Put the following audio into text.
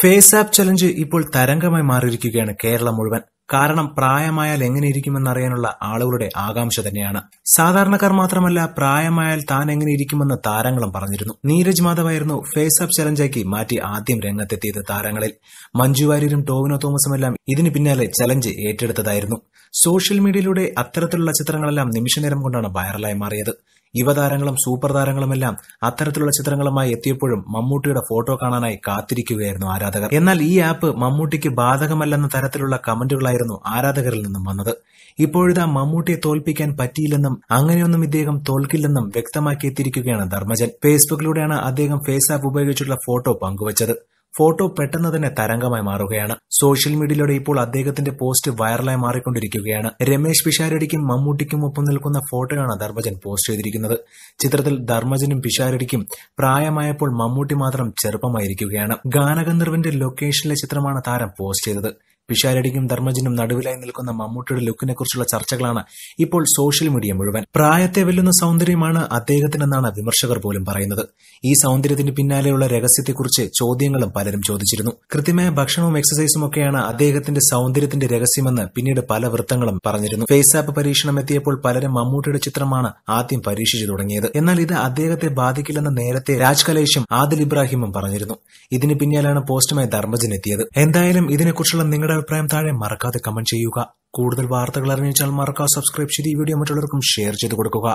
face app challenge ഇപ്പോൾ തരംഗമായി മാറിയിരിക്കുകയാണ് കേരളം മുഴുവൻ കാരണം പ്രായമായാൽ അറിയാനുള്ള ആളുകളുടെ ആകാംക്ഷ തന്നെയാണ് സാധാരണക്കാർ മാത്രമല്ല പ്രായമായാൽ താൻ എങ്ങനെയിരിക്കുമെന്ന് താരങ്ങളും പറഞ്ഞിരുന്നു നീരജ് മാധവായിരുന്നു ഫേസ് ആപ്പ് ചലഞ്ചാക്കി മാറ്റി ആദ്യം രംഗത്തെത്തിയത് താരങ്ങളിൽ മഞ്ജു വാര്യരും ടോവിനോ തോമസുമെല്ലാം ഇതിന് പിന്നാലെ ചലഞ്ച് ഏറ്റെടുത്തതായിരുന്നു സോഷ്യൽ മീഡിയയിലൂടെ അത്തരത്തിലുള്ള ചിത്രങ്ങളെല്ലാം നിമിഷനേരം കൊണ്ടാണ് വൈറലായി മാറിയത് യുവതാരങ്ങളും സൂപ്പർ താരങ്ങളുമെല്ലാം അത്തരത്തിലുള്ള ചിത്രങ്ങളുമായി എത്തിയപ്പോഴും മമ്മൂട്ടിയുടെ ഫോട്ടോ കാണാനായി കാത്തിരിക്കുകയായിരുന്നു ആരാധകർ എന്നാൽ ഈ ആപ്പ് മമ്മൂട്ടിക്ക് ബാധകമല്ലെന്ന തരത്തിലുള്ള കമന്റുകളായിരുന്നു ആരാധകരിൽ നിന്നും വന്നത് ഇപ്പോഴിതാ മമ്മൂട്ടിയെ തോൽപ്പിക്കാൻ പറ്റിയില്ലെന്നും അങ്ങനെയൊന്നും ഇദ്ദേഹം തോൽക്കില്ലെന്നും വ്യക്തമാക്കിയെത്തിയിരിക്കുകയാണ് ധർമ്മജൻ ഫേസ്ബുക്കിലൂടെയാണ് അദ്ദേഹം ഫേസ് ആപ്പ് ഉപയോഗിച്ചുള്ള ഫോട്ടോ പങ്കുവച്ചത് ഫോട്ടോ പെട്ടെന്ന് തന്നെ തരംഗമായി മാറുകയാണ് സോഷ്യൽ മീഡിയയിലൂടെ ഇപ്പോൾ അദ്ദേഹത്തിന്റെ പോസ്റ്റ് വൈറലായി മാറിക്കൊണ്ടിരിക്കുകയാണ് രമേശ് പിഷാരടിക്കും മമ്മൂട്ടിക്കും ഒപ്പം നിൽക്കുന്ന ഫോട്ടോയാണ് ധർമ്മജൻ പോസ്റ്റ് ചെയ്തിരിക്കുന്നത് ചിത്രത്തിൽ ധർമ്മജനും പിഷാരടിക്കും പ്രായമായപ്പോൾ മമ്മൂട്ടി മാത്രം ചെറുപ്പമായിരിക്കുകയാണ് ഗാനഗന്ധർവിന്റെ ലൊക്കേഷനിലെ ചിത്രമാണ് താരം പോസ്റ്റ് ചെയ്തത് പിഷാരടിക്കും ധർമ്മജിനും നടുവിലായി നിൽക്കുന്ന മമ്മൂട്ടിയുടെ ലുക്കിനെ കുറിച്ചുള്ള ചർച്ചകളാണ് ഇപ്പോൾ സോഷ്യൽ മീഡിയ മുഴുവൻ പ്രായത്തെ വെല്ലുന്ന സൗന്ദര്യമാണ് അദ്ദേഹത്തിനെന്നാണ് വിമർശകർ പോലും പറയുന്നത് ഈ സൗന്ദര്യത്തിന് പിന്നാലെയുള്ള രഹസ്യത്തെക്കുറിച്ച് ചോദ്യങ്ങളും പലരും ചോദിച്ചിരുന്നു കൃത്യമായ ഭക്ഷണവും എക്സസൈസും ഒക്കെയാണ് അദ്ദേഹത്തിന്റെ സൗന്ദര്യത്തിന്റെ രഹസ്യമെന്ന് പിന്നീട് പല വൃത്തങ്ങളും പറഞ്ഞിരുന്നു ഫേസ് ആപ്പ് പരീക്ഷണം എത്തിയപ്പോൾ പലരും മമ്മൂട്ടിയുടെ ചിത്രമാണ് ആദ്യം പരീക്ഷിച്ചു തുടങ്ങിയത് എന്നാൽ ഇത് അദ്ദേഹത്തെ ബാധിക്കില്ലെന്ന് നേരത്തെ രാജ് കലേഷും ആദിൽ ഇബ്രാഹിമും പറഞ്ഞിരുന്നു ഇതിന് പിന്നാലാണ് പോസ്റ്റുമായി ധർമ്മജൻ എത്തിയത് എന്തായാലും ഇതിനെക്കുറിച്ചുള്ള നിങ്ങളുടെ നിങ്ങളുടെ അഭിപ്രായം താഴെ മറക്കാതെ കമന്റ് ചെയ്യുക കൂടുതൽ വാർത്തകൾ അറിഞ്ഞാൽ മറക്കാതെ സബ്സ്ക്രൈബ് ചെയ്ത് ഈ വീഡിയോ മറ്റുള്ളവർക്കും ഷെയർ ചെയ്ത് കൊടുക്കുക